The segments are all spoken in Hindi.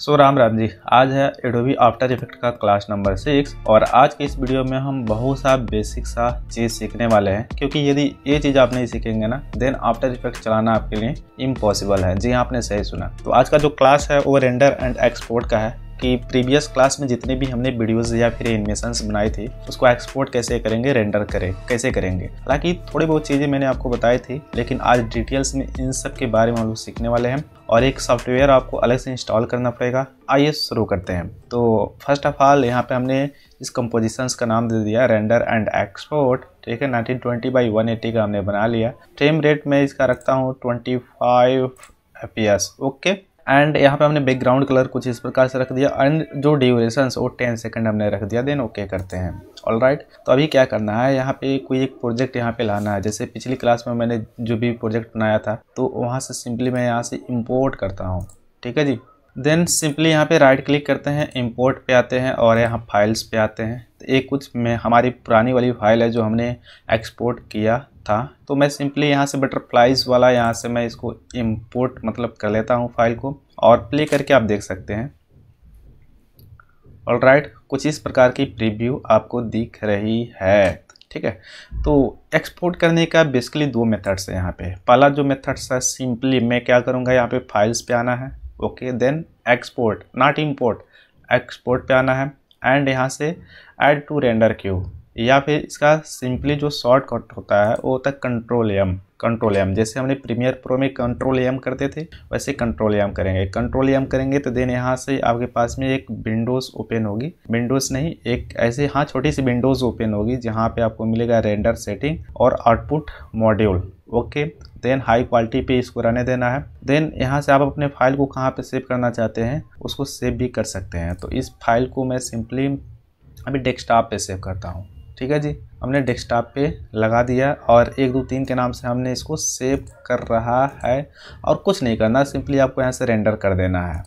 सो so, राम राम जी आज है एडोबी आफ्टर इफेक्ट का क्लास नंबर सिक्स और आज के इस वीडियो में हम बहुत सा बेसिक सा चीज़ सीखने वाले हैं क्योंकि यदि ये चीज़ आप नहीं सीखेंगे ना देन आफ्टर इफेक्ट चलाना आपके लिए इम्पॉसिबल है जी हाँ, आपने सही सुना तो आज का जो क्लास है वो रेंडर एंड एक्सपोर्ट का है कि प्रीवियस क्लास में जितने भी हमने वीडियोस या फिर एनिमेशंस बनाए थे उसको एक्सपोर्ट कैसे करेंगे रेंडर करें कैसे करेंगे हालांकि थोड़ी बहुत चीज़ें मैंने आपको बताई थी लेकिन आज डिटेल्स में इन सब के बारे में हम लोग सीखने वाले हैं और एक सॉफ्टवेयर आपको अलग से इंस्टॉल करना पड़ेगा आइए शुरू करते हैं तो फर्स्ट ऑफ ऑल यहाँ पे हमने इस कंपोजिशंस का नाम दे दिया रेंडर एंड एक्सपोर्ट ठीक है नाइनटीन ट्वेंटी बाई वन का हमने बना लिया फ्रेम रेट मैं इसका रखता हूँ twenty five F okay and यहाँ पे हमने बैकग्राउंड कलर कुछ इस प्रकार से रख दिया एंड जो ड्यूरेशन वो टेन सेकंड हमने रख दिया देन ओके करते हैं ऑल राइट right. तो अभी क्या करना है यहाँ पे कोई एक प्रोजेक्ट यहाँ पे लाना है जैसे पिछली क्लास में मैंने जो भी प्रोजेक्ट बनाया था तो वहाँ से सिंपली मैं यहाँ से इम्पोर्ट करता हूँ ठीक है जी देन सिंपली यहाँ पे राइट क्लिक करते हैं इंपोर्ट पे आते हैं और यहाँ फाइल्स पे आते हैं तो एक कुछ में हमारी पुरानी वाली फाइल है जो हमने एक्सपोर्ट किया था तो मैं सिंपली यहाँ से बटरफ्लाइज वाला यहाँ से मैं इसको इंपोर्ट मतलब कर लेता हूँ फाइल को और प्ले करके आप देख सकते हैं ऑल राइट कुछ इस प्रकार की प्रिव्यू आपको दिख रही है ठीक है तो एक्सपोर्ट करने का बेसिकली दो मेथड्स है यहाँ पे पहला जो मेथड्स है सिंपली मैं क्या करूँगा यहाँ पे फाइल्स पे आना है okay then export not import export पे आना है एंड यहाँ से ऐड टू रेंडर क्यू या फिर इसका सिंपली जो शॉर्टकट होता है वो होता है कंट्रोल एम कंट्रोल एम जैसे हमने प्रीमियर प्रो में कंट्रोल एम करते थे वैसे कंट्रोल एम करेंगे कंट्रोल एम करेंगे तो देन यहाँ से आपके पास में एक विंडोज़ ओपन होगी विंडोज़ नहीं एक ऐसे हाँ छोटी सी विंडोज़ ओपन होगी जहाँ पे आपको मिलेगा रेंडर सेटिंग और output module okay then high quality पे इसको रहने देना है देन यहाँ से आप अपने फाइल को कहाँ पे सेव करना चाहते हैं उसको सेव भी कर सकते हैं तो इस फाइल को मैं सिंपली अभी डेस्कटॉप पे सेव करता हूँ ठीक है जी हमने डेस्कटॉप पे लगा दिया और एक दो तीन के नाम से हमने इसको सेव कर रहा है और कुछ नहीं करना सिंपली आपको यहाँ से रेंडर कर देना है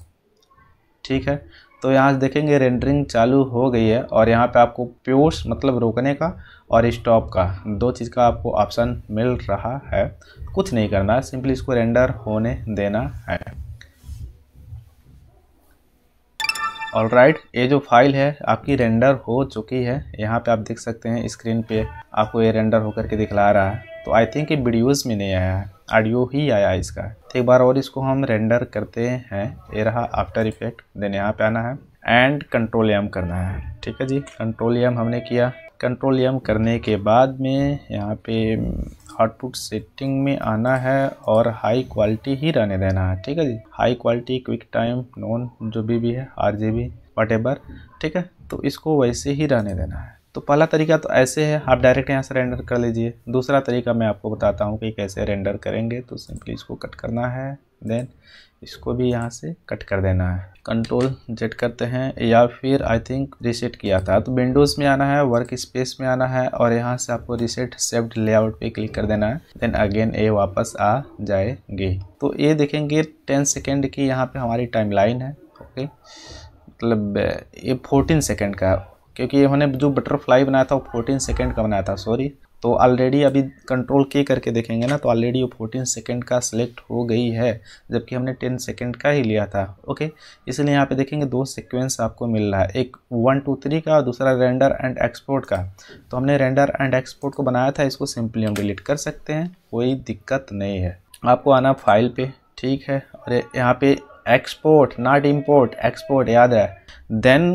ठीक है तो यहाँ देखेंगे रेंडरिंग चालू हो गई है और यहाँ पे आपको प्योर्स मतलब रोकने का और स्टॉप का दो चीज़ का आपको ऑप्शन मिल रहा है कुछ नहीं करना है सिंपली इसको रेंडर होने देना है ऑल राइट right, ये जो फाइल है आपकी रेंडर हो चुकी है यहाँ पे आप देख सकते हैं स्क्रीन पे आपको ये रेंडर होकर के दिखला रहा है तो आई थिंक ये वीडियोज़ में नहीं आया है ऑडियो ही आया इसका तो एक बार और इसको हम रेंडर करते हैं ये रहा आफ्टर इफेक्ट देन यहाँ पे आना है एंड कंट्रोल एम करना है ठीक है जी कंट्रोल एम हमने किया कंट्रोल एम करने के बाद में यहाँ पे आउटपुट सेटिंग में आना है और हाई क्वालिटी ही रहने देना है ठीक है जी high quality QuickTime non जो भी भी है आर जी बी ठीक है तो इसको वैसे ही रहने देना है तो पहला तरीका तो ऐसे है आप डायरेक्ट यहाँ से रेंडर कर लीजिए दूसरा तरीका मैं आपको बताता हूँ कि कैसे रेंडर करेंगे तो सिंपली इसको कट करना है देन इसको भी यहाँ से कट कर देना है कंट्रोल जेट करते हैं या फिर आई थिंक रिसेट किया था तो विंडोज़ में आना है वर्क स्पेस में आना है और यहाँ से आपको रिसेट सेव्ड लेआउट पे क्लिक कर देना है देन अगेन ए वापस आ जाएगी तो ये देखेंगे टेन सेकेंड की यहाँ पे हमारी टाइमलाइन है ओके मतलब ये फोर्टीन सेकेंड का क्योंकि हमने जो बटरफ्लाई बनाया था वो फोर्टीन सेकेंड का बनाया था सॉरी तो ऑलरेडी अभी कंट्रोल के करके देखेंगे ना तो ऑलरेडी वो फोर्टीन सेकेंड का सिलेक्ट हो गई है जबकि हमने टेन सेकेंड का ही लिया था ओके इसलिए यहाँ पे देखेंगे दो सिक्वेंस आपको मिल रहा है एक वन टू थ्री का और दूसरा रेंडर एंड एक्सपोर्ट का तो हमने रेंडर एंड एक्सपोर्ट को बनाया था इसको सिंपली हम डिलीट कर सकते हैं कोई दिक्कत नहीं है आपको आना फाइल पर ठीक है और यहाँ पर एक्सपोर्ट नॉट इम्पोर्ट एक्सपोर्ट याद है देन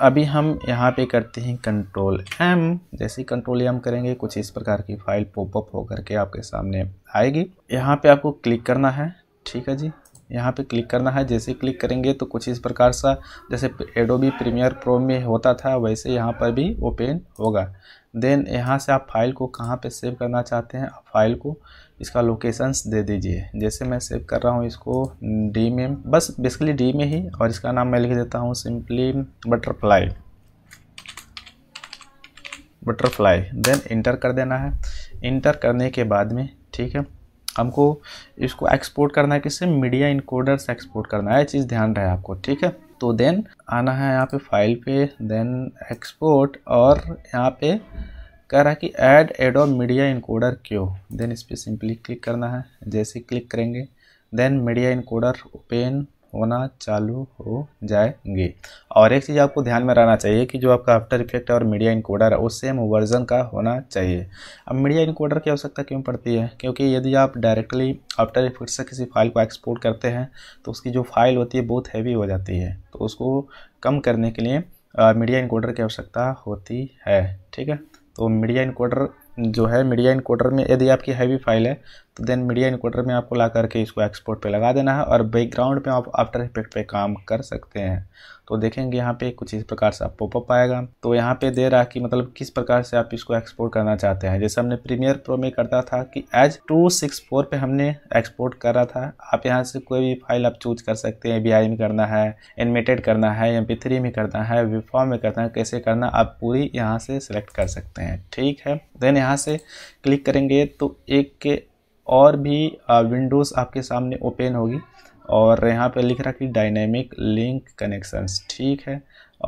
अभी हम यहाँ पे करते हैं कंट्रोल एम जैसे कंट्रोल एम करेंगे कुछ इस प्रकार की फाइल पॉपअप होकर के आपके सामने आएगी यहाँ पे आपको क्लिक करना है ठीक है जी यहाँ पे क्लिक करना है जैसे क्लिक करेंगे तो कुछ इस प्रकार सा जैसे एडोबी प्रीमियर प्रो में होता था वैसे यहाँ पर भी ओपन होगा देन यहाँ से आप फाइल को कहाँ पे सेव करना चाहते हैं आप फाइल को इसका लोकेशंस दे दीजिए जैसे मैं सेव कर रहा हूँ इसको डी में बस बेसिकली डी में ही और इसका नाम मैं लिख देता हूँ simply butterfly butterfly then enter कर देना है इंटर करने के बाद में ठीक है हमको इसको एक्सपोर्ट करना है किससे मीडिया इनकोडर से एक्सपोर्ट करना है चीज़ ध्यान रहे आपको ठीक है तो देन आना है यहाँ पे फाइल पे देन एक्सपोर्ट और यहाँ पे कह रहा है कि add Adobe media encoder queue then इस पर सिंपली क्लिक करना है जैसे क्लिक करेंगे देन मीडिया इनकोडर ओपन होना चालू हो जाएंगे और एक चीज़ आपको ध्यान में रहना चाहिए कि जो आपका आफ्टर इफेक्ट और मीडिया इनकोडर है वो सेम वर्जन का होना चाहिए अब मीडिया इनकोडर की आवश्यकता क्यों पड़ती है क्योंकि यदि आप डायरेक्टली आफ्टर इफेक्ट से किसी फाइल को एक्सपोर्ट करते हैं तो उसकी जो फाइल होती है बहुत हैवी हो जाती है तो उसको कम करने के लिए मीडिया इनकोडर की आवश्यकता होती है ठीक है तो मीडिया इनकोडर जो है मीडिया इनकोडर में यदि आपकी हैवी फाइल है तो देन मीडिया इनकोडर में आपको ला करके इसको एक्सपोर्ट पे लगा देना है और बैकग्राउंड पे आप आफ्टर इफेक्ट पे काम कर सकते हैं तो देखेंगे यहाँ पे कुछ इस प्रकार से आप पॉपअप आएगा तो यहाँ पे दे रहा है कि मतलब किस प्रकार से आप इसको एक्सपोर्ट करना चाहते हैं जैसे हमने प्रीमियर प्रो में करता था कि एज टू सिक्स फोर पे हमने एक्सपोर्ट कर रहा था आप यहाँ से कोई भी फाइल आप चूज कर सकते हैं बी में करना है एनिमेटेड करना है एम पी में करना है वी में करना है कैसे करना आप पूरी यहाँ से सिलेक्ट कर सकते हैं ठीक है देन यहाँ से क्लिक करेंगे तो एक के और भी विंडोज़ आपके सामने ओपन होगी और यहाँ पे लिख रहा कि डायनेमिक लिंक कनेक्शंस ठीक है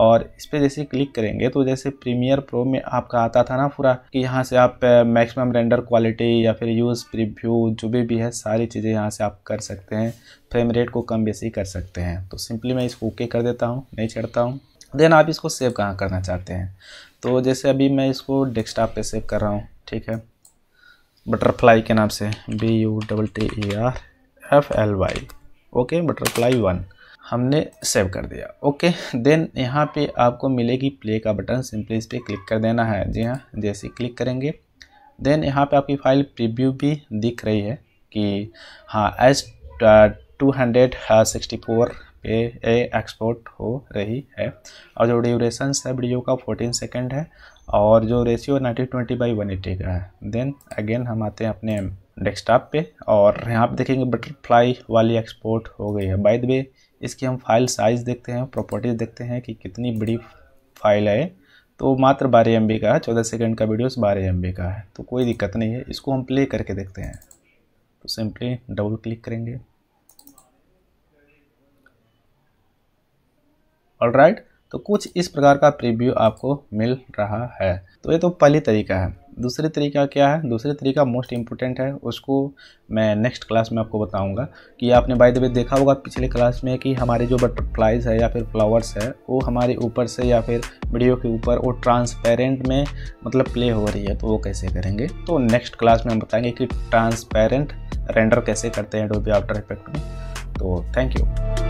और इस पर जैसे क्लिक करेंगे तो जैसे प्रीमियर प्रो में आपका आता था ना पूरा कि यहाँ से आप मैक्सिमम रेंडर क्वालिटी या फिर यूज़ प्रीव्यू जो भी भी है सारी चीज़ें यहाँ से आप कर सकते हैं फ्रेम रेट को कम बेसी कर सकते हैं तो सिंपली मैं इसको ओके कर देता हूँ नहीं चढ़ता हूँ देन आप इसको सेव कहाँ करना चाहते हैं तो जैसे अभी मैं इसको डेस्कटॉप पर सेव कर रहा हूँ ठीक है बटरफ्लाई के नाम से B U double T E R F L Y okay butterfly one हमने सेव कर दिया ओके देन यहाँ पे आपको मिलेगी प्ले का बटन सिंपली इस पर क्लिक कर देना है जी हाँ जैसे क्लिक करेंगे देन यहाँ पे आपकी फ़ाइल प्रीव्यू भी दिख रही है कि हाँ S two hundred sixty four पे ए एक्सपोर्ट हो रही है और जो ड्यूरेशन है वीडियो का फोर्टीन सेकेंड है और जो ratio nineteen twenty by one eighty का है देन अगेन हम आते हैं अपने डेस्कटॉप पे और यहाँ पे देखेंगे बटरफ्लाई वाली एक्सपोर्ट हो गई है बाय द वे इसकी हम फाइल साइज़ देखते हैं प्रॉपर्टीज़ देखते हैं कि कितनी बड़ी फाइल है तो मात्र बारह एम का है चौदह सेकेंड का वीडियोस बारह एम का है तो कोई दिक्कत नहीं है इसको हम प्ले करके देखते हैं तो सिंपली डबल क्लिक करेंगे ऑल राइट right, तो कुछ इस प्रकार का प्रीव्यू आपको मिल रहा है तो ये तो पहली तरीका है दूसरे तरीका क्या है दूसरे तरीका मोस्ट इम्पोर्टेंट है उसको मैं नेक्स्ट क्लास में आपको बताऊंगा कि आपने बाय द वे देखा होगा पिछले क्लास में कि हमारे जो बटरफ्लाइज है या फिर फ्लावर्स है वो हमारे ऊपर से या फिर वीडियो के ऊपर वो ट्रांसपेरेंट में मतलब प्ले हो रही है तो वो कैसे करेंगे तो नेक्स्ट क्लास में हम बताएंगे कि ट्रांसपेरेंट रेंडर कैसे करते हैं डोबी आफ्टर इफेक्ट में तो थैंक यू